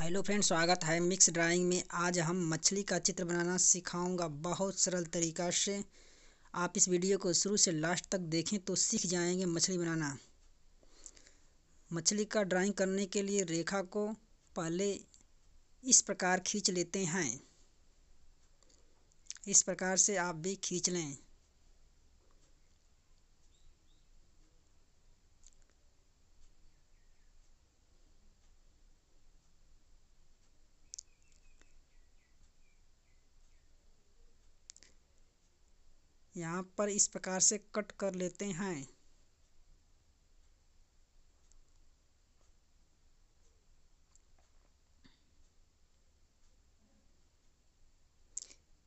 hello friends स्वागत है mix drawing में आज हम मछली का चित्र बनाना सिखाऊंगा बहुत सरल तरीका से आप इस वीडियो को शुरू से लास्ट तक देखें तो सीख जाएंगे मछली बनाना मछली का ड्राइंग करने के लिए रेखा को पहले इस प्रकार खींच लेते हैं इस प्रकार से आप भी खींच लें यहाँ पर इस प्रकार से कट कर लेते हैं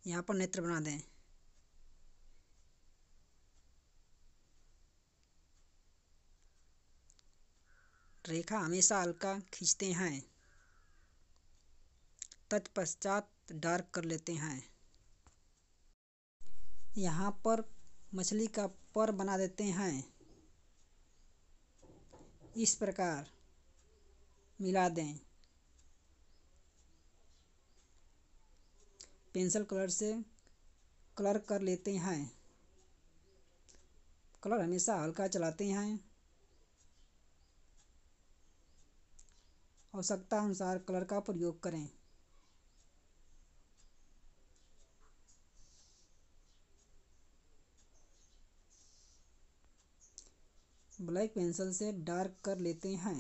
यहाँ पर नेत्र बना दें रेखा हमेशा हल्का खींचते हैं तत्पश्चात डार्क कर लेते हैं यहाँ पर मछली का पर बना देते हैं इस प्रकार मिला दें पेंसिल कलर से कलर कर लेते हैं कलर हमेशा हल्का चलाते हैं आवश्यकता अनुसार कलर का प्रयोग करें ब्लैक पेंसिल से डार्क कर लेते हैं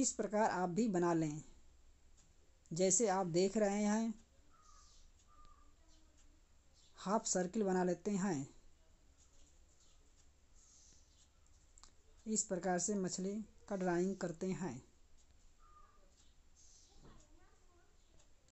इस प्रकार आप भी बना लें जैसे आप देख रहे हैं हाफ सर्किल बना लेते हैं इस प्रकार से मछली का ड्राइंग करते हैं